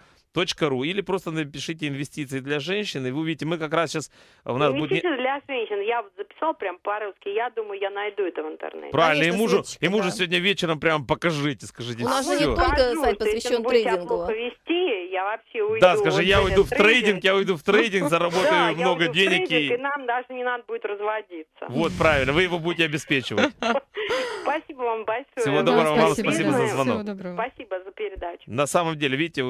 ру или просто напишите инвестиции для женщин, и вы увидите, мы как раз сейчас у нас инвестиции будет... для женщин, я вот записал прям по-русски, я думаю, я найду это в интернете. Правильно, Конечно, и мужу, и мужу да. сегодня вечером прям покажите, скажите. У нас же не только сайт посвящен трейдингу. вести, я вообще уйду. Да, скажи, я уйду в трейдинг, я уйду в трейдинг, (laughs) заработаю много денег. И нам даже не надо будет разводиться. Вот, правильно, вы его будете обеспечивать. (laughs) Спасибо вам большое. Всего доброго вам, спасибо за звонок. Спасибо за передачу. На самом деле, видите,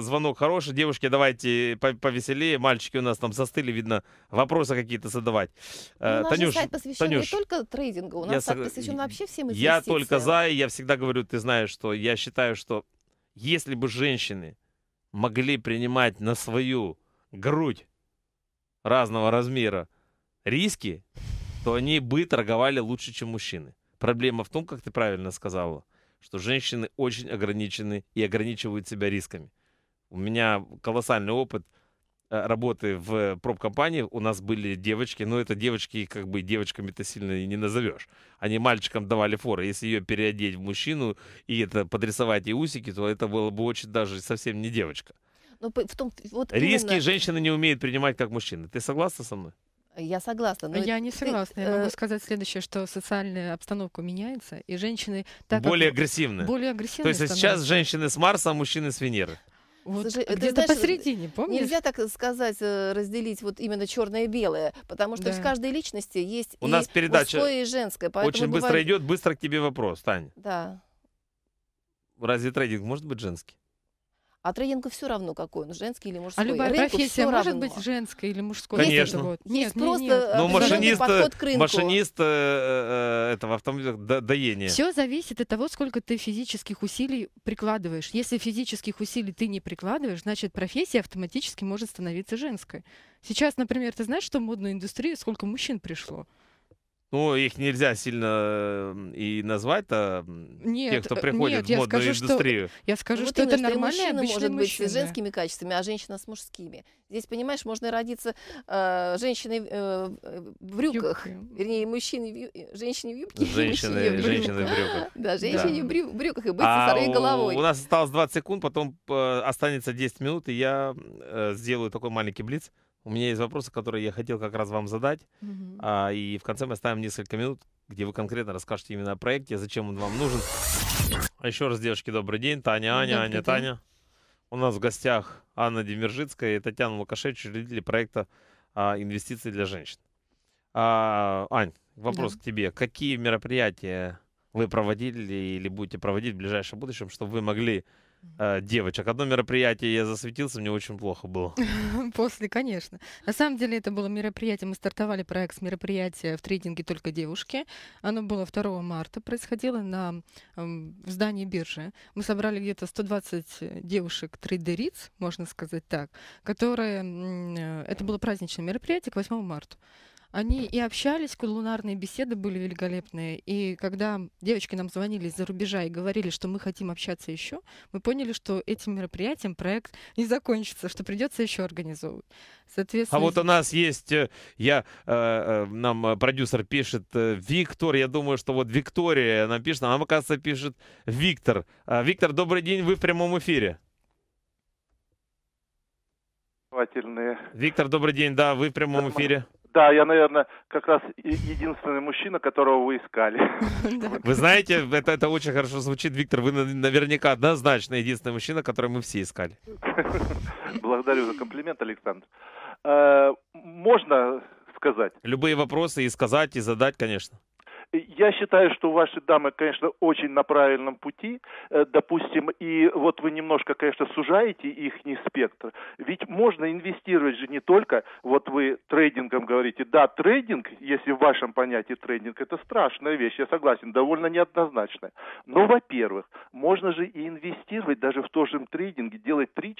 звонок хороший. Девушки, давайте повеселее. Мальчики у нас там застыли, видно, вопросы какие-то задавать. Э, ну, Танюш, сайт посвящен не только трейдингу, у нас сайт посвящен вообще всем инвестициям. Я только за, и я всегда говорю, ты знаешь, что я считаю, что если бы женщины могли принимать на свою грудь разного размера риски, то они бы торговали лучше, чем мужчины. Проблема в том, как ты правильно сказала, что женщины очень ограничены и ограничивают себя рисками. У меня колоссальный опыт – Э, работы в пробкомпании у нас были девочки, но это девочки, как бы девочками-то сильно не назовешь. Они мальчикам давали форы. Если ее переодеть в мужчину и это подрисовать и усики, то это было бы очень даже совсем не девочка. Но ну, в том, вот Риски именно... женщины не умеют принимать как мужчины. Ты согласна со мной? Я согласна. Но я не согласна. Ты, я э, могу э... сказать следующее, что социальная обстановка меняется, и женщины так более как... агрессивны. Более агрессивны. То есть становятся. сейчас женщины с Марса, а мужчины с Венеры. Вот где-то посередине, помнишь? Нельзя так э, сказать, э, разделить вот именно черное и белое, потому что да. в каждой личности есть У и нас передача мужское, и женское. Очень быстро идет, быстро к тебе вопрос, Тань. Да. Разве трейдинг может быть женский? А трейдинг все равно какой он, женский или а мужской. А любая Рынку профессия может равно. быть женской или мужской? Конечно. Нет, вот. нет, нет, просто нет. Ну, э, машинист, э, подход к рынку. машинист э, э этого автомобиля до, доения. Все зависит от того, сколько ты физических усилий прикладываешь. Если физических усилий ты не прикладываешь, значит профессия автоматически может становиться женской. Сейчас, например, ты знаешь, что в модную индустрию сколько мужчин пришло? Ну, их нельзя сильно и назвать-то а, нет, тех, кто э, приходит нет, в модную скажу, индустрию. Что, я скажу, ну, вот что это нормальный мужчина может мужчина. быть с женскими качествами, а женщина с мужскими. Здесь, понимаешь, можно родиться э, женщиной э, в брюках, Юбки. вернее, мужчине в, женщине в юбке. Женщины, в женщины в брюках. Да, женщине да. в брюках и быть а со головой. У, у нас осталось 20 секунд, потом э, останется 10 минут, и я э, сделаю такой маленький блиц. У меня есть вопросы, которые я хотел как раз вам задать. Mm-hmm. А, и в конце мы оставим несколько минут, где вы конкретно расскажете именно о проекте, зачем он вам нужен. А еще раз, девушки, добрый день. Таня, Аня, добрый Аня, Таня. У нас в гостях Анна Демержицкая и Татьяна Лукашевич, родители проекта а, «Инвестиции для женщин». А, Ань, вопрос да. к тебе. Какие мероприятия вы проводили или будете проводить в ближайшем будущем, чтобы вы могли Э, девочек. Одно мероприятие я засветился, мне очень плохо было. (laughs) После, конечно. На самом деле это было мероприятие. Мы стартовали проект с мероприятия в трейдинге «Только девушки». Оно было 2 марта, происходило на, эм, в здании биржи. Мы собрали где-то 120 девушек-трейдериц, можно сказать так, которые... Э, это было праздничное мероприятие к 8 марта. Они и общались, кулунарные беседы были великолепные. И когда девочки нам звонили из-за рубежа и говорили, что мы хотим общаться еще, мы поняли, что этим мероприятием проект не закончится, что придется еще организовывать. А Соответственно, а вот у нас есть, э, я, э, э, нам продюсер пишет Виктор, я думаю, что вот Виктория нам пишет, а нам, оказывается, пишет Виктор. А, Виктор, добрый день, вы в прямом эфире. Виктор, добрый день, да, вы в прямом эфире. Да, я, наверное, как раз единственный мужчина, которого вы искали. (laughs) Вы знаете, это, это очень хорошо звучит, Виктор. Вы наверняка однозначно единственный мужчина, которого мы все искали. (laughs) Благодарю за комплимент, Александр. Э, можно сказать? Любые вопросы и сказать, и задать, конечно. Я считаю, что ваши дамы, конечно, очень на правильном пути, э, допустим, и вот вы немножко, конечно, сужаете их спектр. Ведь можно инвестировать же не только, вот вы трейдингом говорите, да, трейдинг, если в вашем понятии трейдинг, это страшная вещь, я согласен, довольно неоднозначная. Но, во-первых, можно же и инвестировать даже в том же трейдинге, делать 3-4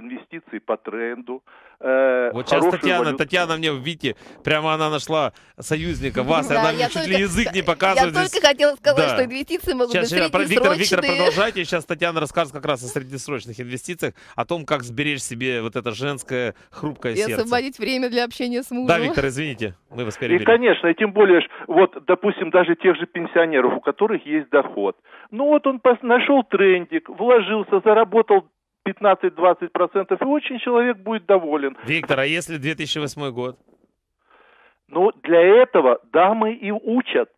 инвестиции по тренду. Э, вот сейчас Татьяна, валюту. Татьяна мне, видите, прямо она нашла союзника (laughs) вас, да, и она мне чуть только... ли язык не показывают. Я только хотела сказать, да. что инвестиции могут сейчас, быть сейчас, Виктор, Виктор, продолжайте. Сейчас Татьяна расскажет как раз о среднесрочных инвестициях, о том, как сберечь себе вот это женское хрупкое и сердце. И освободить время для общения с мужем. Да, Виктор, извините, мы вас перебили. И, конечно, и тем более, вот, допустим, даже тех же пенсионеров, у которых есть доход. Ну вот он нашел трендик, вложился, заработал 15-20%, и очень человек будет доволен. Виктор, а если 2008 год? Ну, для этого дамы и учат.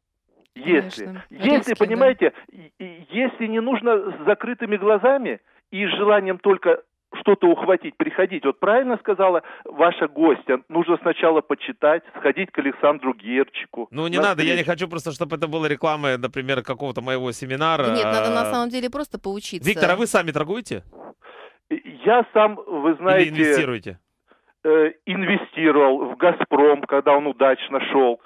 Если, Конечно. если, Риски, понимаете, да. если не нужно с закрытыми глазами и с желанием только что-то ухватить, приходить. Вот правильно сказала ваша гостья, нужно сначала почитать, сходить к Александру Герчику. Ну не надо, встречу. я не хочу просто, чтобы это было реклама, например, какого-то моего семинара. нет, надо на а, самом деле просто поучиться. Виктор, а вы сами торгуете? Я сам, вы знаете... Или инвестируете? Э, инвестировал в «Газпром», когда он удачно шел.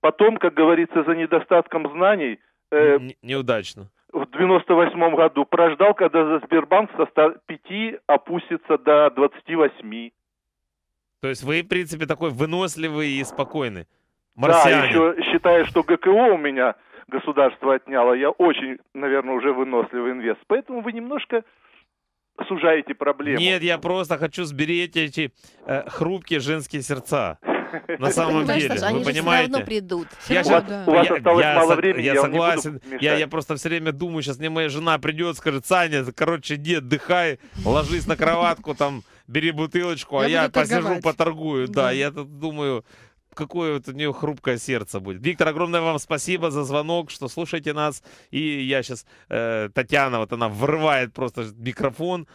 Потом, как говорится, за недостатком знаний... Э, не, неудачно. В 98-м году прождал, когда за Сбербанк со 105 опустится до 28. То есть вы, в принципе, такой выносливый и спокойный. Марсианин. Да, еще считая, что ГКО у меня государство отняло, я очень, наверное, уже выносливый инвест. Поэтому вы немножко сужаете проблему. Нет, я просто хочу сберечь эти э, хрупкие женские сердца. (laughs) на самом деле. Вы понимаете? Я сейчас, у вас осталось мало времени. Я согласен. Я просто все время думаю, сейчас мне моя жена придет, скажет, Саня, короче, иди отдыхай, ложись на кроватку там, бери бутылочку, а я посижу, поторгую. Да, я тут думаю, какое вот у нее хрупкое сердце будет. Виктор, огромное вам спасибо за звонок, что слушаете нас. И я сейчас, э, Татьяна, вот она врывает просто микрофон.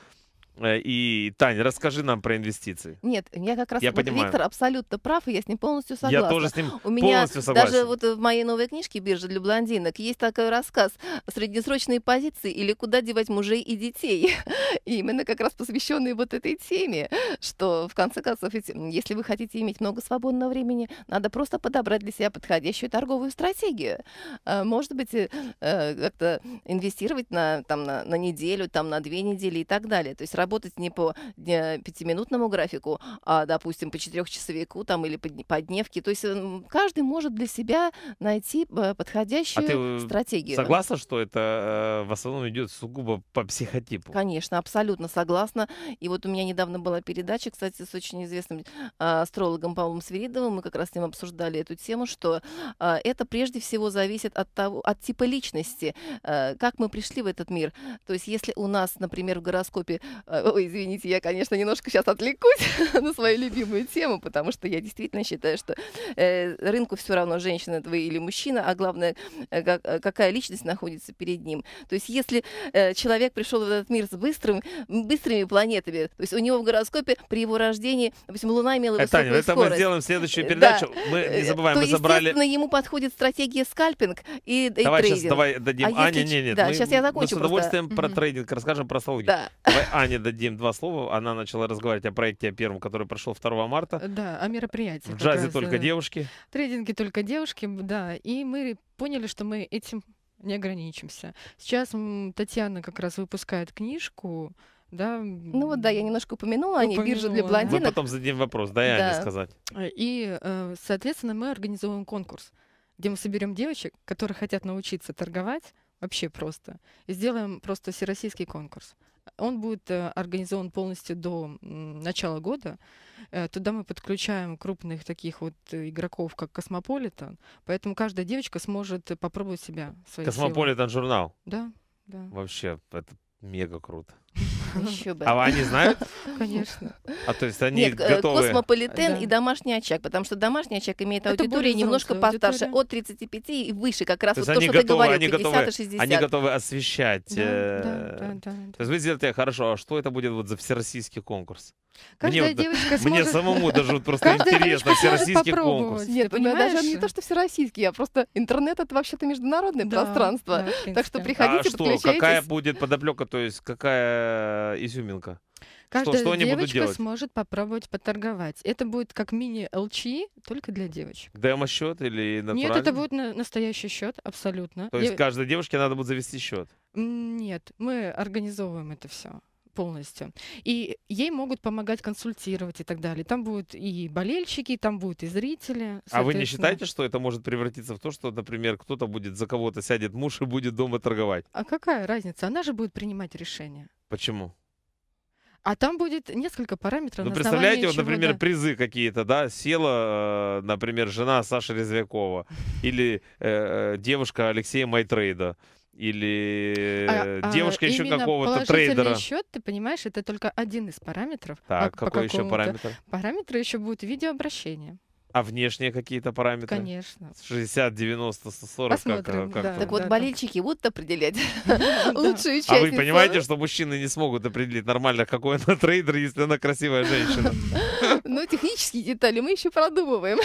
Э, и, Таня, расскажи нам про инвестиции. Нет, я как раз... Я вот понимаю. Виктор абсолютно прав, и я с ним полностью согласна. Я тоже с ним У меня полностью согласен. даже вот в моей новой книжке «Биржа для блондинок» есть такой рассказ «Среднесрочные позиции или куда девать мужей и детей». (laughs) И именно как раз посвященный вот этой теме, что, в конце концов, если вы хотите иметь много свободного времени, надо просто подобрать для себя подходящую торговую стратегию. Э, может быть, э, как-то инвестировать на, там, на, на неделю, там, на две недели и так далее. То есть работать не по э, пятиминутному графику, а, допустим, по четырехчасовику там или по, по дневке. То есть эм, каждый может для себя найти подходящую э, а ты стратегию. Согласна, что это э, в основном идет сугубо по психотипу? Конечно, абсолютно согласна. И вот у меня недавно была передача, кстати, с очень известным астрологом Павлом Свиридовым. Мы как раз с ним обсуждали эту тему, что это прежде всего зависит от того, от типа личности, как мы пришли в этот мир. То есть, если у нас, например, в гороскопе а, ой, извините, я, конечно, немножко сейчас отвлекусь (laughs) на свою любимую тему, потому что я действительно считаю, что э, рынку все равно, женщина вы или мужчина, а главное, э, как, э, какая личность находится перед ним. То есть если э, человек пришел в этот мир с быстрым, быстрыми планетами, то есть у него в гороскопе при его рождении, допустим, Луна имела это, высокую Таня, это мы сделаем следующую э, передачу. Да. Мы не э, забываем, то, мы забрали... естественно, ему подходит стратегия скальпинг и дейтрейдинг. Давай трейдинг. сейчас давай дадим а Ане, если... не, нет, да, мы, сейчас я закончу мы с удовольствием просто... про трейдинг расскажем, про соуги. Да. Давай Ане дадим два слова. Она начала разговаривать о проекте о первом, который прошел 2 марта. Да, о мероприятии. В джазе раз, только да. Э, девушки. Трейдинги только девушки, да. И мы поняли, что мы этим не ограничимся. Сейчас Татьяна как раз выпускает книжку, да. Ну вот, да, я немножко упомянула, упомянула. о ней, биржа для блондинок. Мы потом зададим вопрос, да, я да. сказать. Э, и, э, соответственно, мы организовываем конкурс, где мы соберем девочек, которые хотят научиться торговать, вообще просто, и сделаем просто всероссийский конкурс. Он будет э, организован полностью до начала года. Э, туда мы подключаем крупных таких вот э, игроков, как Космополитен. Поэтому каждая девочка сможет попробовать себя. Космополитен журнал? Да, да. Вообще, это мега круто. (laughs) (laughs) Еще бы. А они знают? (laughs) Конечно. А то есть они Нет, э, готовы... космополитен да. и домашний очаг, потому что домашний очаг имеет аудиторию немножко постарше, аудитория. от 35 и выше, как раз то вот то, что готовы, ты говорил, они 50 готовы, 60. Они готовы освещать. Да, э, да, да, да, То есть вы сделаете, хорошо, а что это будет вот за всероссийский конкурс? Каждая мне, девочка вот, сможет... мне самому даже вот просто Каждая интересно, всероссийский конкурс. Нет, даже не то, что всероссийский, а просто интернет это вообще-то международное да, пространство. Да, так что а приходите, а что, какая будет подоплека, то есть какая Э, изюминка? Каждая что, что девочка они будут делать? сможет попробовать поторговать. Это будет как мини-ЛЧИ, только для девочек. Демо-счет или натуральный? Нет, это будет на настоящий счет, абсолютно. То есть Я... каждой девушке надо будет завести счет? Нет, мы организовываем это все полностью. И ей могут помогать консультировать и так далее. Там будут и болельщики, там будут и зрители. А вы не считаете, что это может превратиться в то, что, например, кто-то будет за кого-то сядет муж и будет дома торговать? А какая разница? Она же будет принимать решение. Почему? А там будет несколько параметров. Ну, представляете, вот, например, призы какие-то, да, села, э, например, жена Саши Резвякова (laughs) или э, э, девушка Алексея Майтрейда или а, э, а девушка а, еще какого-то трейдера. счет, ты понимаешь, это только один из параметров. Так, а по, какой по еще параметр? Параметры еще будут видеообращение. А внешние какие-то параметры? Конечно. 60, 90, 140. Посмотрим, как, как да. Там? Так вот, да, болельщики будут определять (laughs) (laughs) лучшую а часть. А вы понимаете, что мужчины не смогут определить нормально, какой она трейдер, если она красивая женщина? (laughs) Ну, технические детали мы еще продумываем.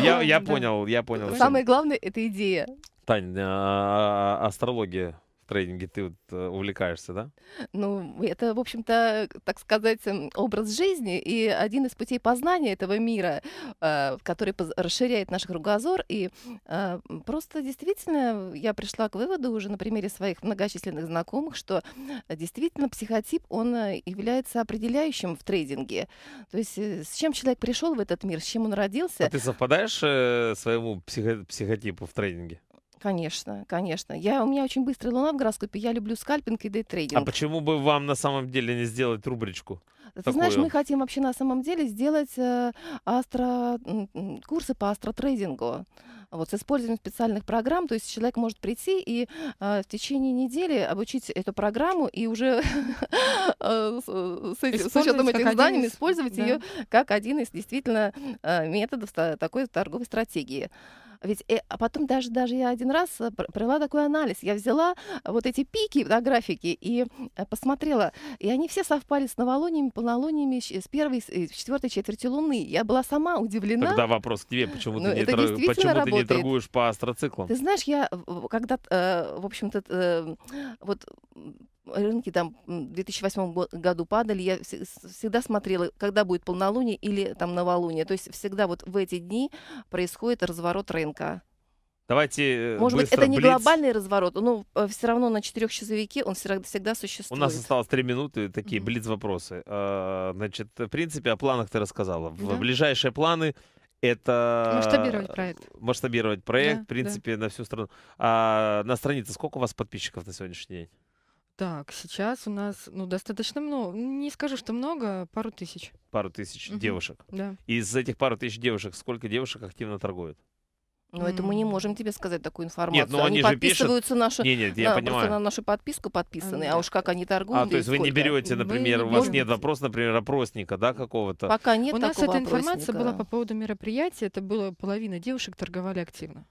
Я понял, я понял. Самое главное — это идея. Тань, а, а, астрология Трейдинге ты вот э, увлекаешься, да? Ну, это, в общем-то, так сказать, эм, образ жизни и один из путей познания этого мира, э, который расширяет наш кругозор. И э, просто действительно я пришла к выводу уже на примере своих многочисленных знакомых, что действительно психотип, он является определяющим в трейдинге. То есть с чем человек пришел в этот мир, с чем он родился. А ты совпадаешь своему психотипу в трейдинге? Конечно, конечно. Я, у меня очень быстрая луна в гороскопе. Я люблю скальпинг и дейтрейдинг. А почему бы вам на самом деле не сделать рубричку? Ты такую? знаешь, мы хотим вообще на самом деле сделать э, астро, курсы по астротрейдингу. Вот с использованием специальных программ, то есть человек может прийти и э, в течение недели обучить эту программу и уже (laughs) э, с, этим, с учетом этих знаний использовать да. ее как один из действительно э, методов такой торговой стратегии. Ведь э, а потом даже, даже я один раз э, провела такой анализ. Я взяла э, вот эти пики на графике и посмотрела. И они все совпали с новолуниями, полнолуниями с первой, с четвертой четверти Луны. Я была сама удивлена. Тогда вопрос к тебе, почему, ты, ну, не тр... почему ты не торгуешь по астроциклам? Ты знаешь, я когда, э, в общем-то, вот рынки там в 2008 году падали, я всегда смотрела, когда будет полнолуние или там новолуние. То есть всегда вот в эти дни происходит разворот рынка. Давайте э, Может быть, это не блиц. глобальный разворот, но э, все равно на четырехчасовике он всегда, всегда существует. У нас осталось три минуты, такие блиц-вопросы. Э, значит, в принципе, о планах ты рассказала. Да? Ближайшие планы это... Масштабировать проект. Масштабировать проект, да, в принципе, да. на всю страну. А на странице сколько у вас подписчиков на сегодняшний день? Так, сейчас у нас, ну, достаточно много, не скажу, что много, пару тысяч. Пару тысяч угу. девушек. Да. Из этих пару тысяч девушек сколько девушек активно торгуют? Но ну, это мы не можем тебе сказать такую информацию. Нет, но ну, они, они же подписываются пишут... наши... Нет, нет, я на, понимаю. на нашу подписку подписаны, а, а уж как они торгуют. А, то есть вы не берете, например, вы у вас можете. нет вопроса, например, опросника, да, какого-то? Пока нет У нас эта информация была по поводу мероприятия, это было половина девушек торговали активно.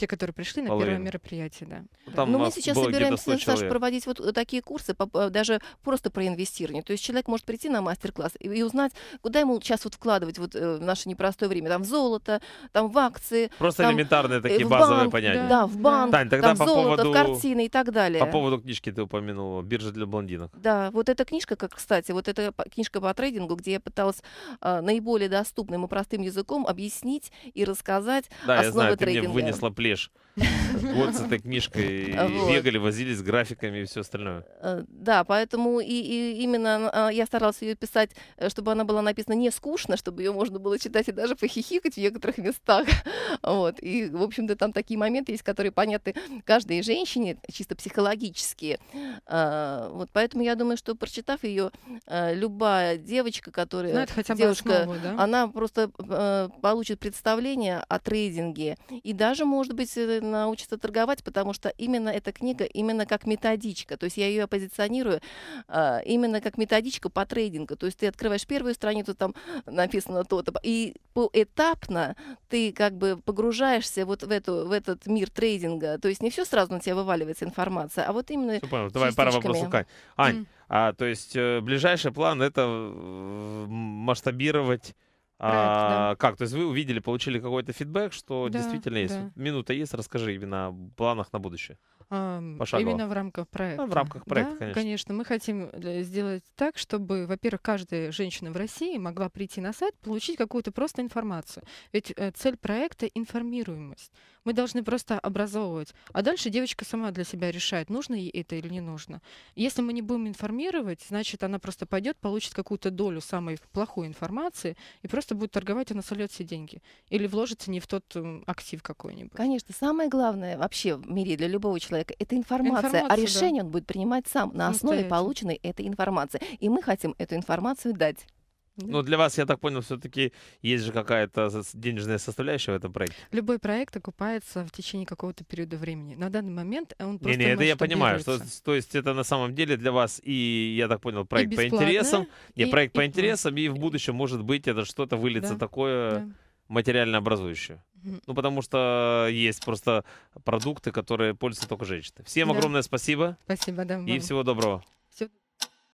Те, которые пришли на Половина. первое мероприятие, да. Ну, там Но ну, мы сейчас собираемся, Саш, проводить вот э, такие курсы, э, даже просто про инвестирование. То есть человек может прийти на мастер-класс и, и узнать, куда ему сейчас вот вкладывать вот э, в наше непростое время. Там в золото, там в акции. Просто там, элементарные такие базовые понятия. Да, в банк, Тань, тогда там по золото, поводу, в картины и так далее. По поводу книжки ты упомянула, «Биржа для блондинок». Да, вот эта книжка, как, кстати, вот эта книжка по трейдингу, где я пыталась э, наиболее доступным и простым языком объяснить и рассказать да, основы я знаю, трейдинга. Ты мне вынесла плечи режь. (laughs) Вот с этой книжкой бегали, возились графиками и все остальное. Э, да, поэтому и, именно э, я старалась ее писать, э, чтобы она была написана не скучно, чтобы ее можно было читать и даже похихикать в некоторых местах. (laughs) Вот. И, в общем-то, там такие моменты есть, которые понятны каждой женщине, чисто психологические. Вот поэтому я думаю, что прочитав ее, любая девочка, которая... Знает хотя бы девушка, основу, да? Она просто получит представление о трейдинге. И даже, может быть, научится торговать, потому что именно эта книга, именно как методичка, то есть я ее позиционирую а, именно как методичка по трейдингу, то есть ты открываешь первую страницу, там написано то-то, и поэтапно ты как бы погружаешься вот в, эту, в этот мир трейдинга, то есть не все сразу на тебя вываливается информация, а вот именно Супер, Давай пару вопросов, Ань. Ань, mm. а, то есть э, ближайший план — это э, масштабировать а, да. Как? То есть вы увидели, получили какой-то фидбэк, что да, действительно есть. Да. Минута есть, расскажи именно о планах на будущее. Пошагово. Именно в рамках проекта. Ну, в рамках проекта, да, конечно. Конечно, мы хотим э, сделать так, чтобы, во-первых, каждая женщина в России могла прийти на сайт, получить какую-то просто информацию. Ведь э, цель проекта — информируемость. Мы должны просто образовывать. А дальше девочка сама для себя решает, нужно ей это или не нужно. Если мы не будем информировать, значит, она просто пойдет, получит какую-то долю самой плохой информации и просто будет торговать и насолет все деньги. Или вложится не в тот эм, актив какой-нибудь. Конечно, самое главное вообще в мире для любого человека человека, это информация, информация а решение да. он будет принимать сам на основе полученной этой информации. И мы хотим эту информацию дать. Ну, для вас, я так понял, все-таки есть же какая-то денежная составляющая в этом проекте. Любой проект окупается в течение какого-то периода времени. На данный момент он просто Не, не, это я понимаю. Что, то есть это на самом деле для вас и, я так понял, проект по интересам. Не, проект и, по интересам, и, и в будущем, может быть, это что-то выльется да, такое... Да материально образующую. Ну, потому что есть просто продукты, которые пользуются только женщины. Всем да. огромное спасибо. Спасибо, да. Вам. И всего доброго.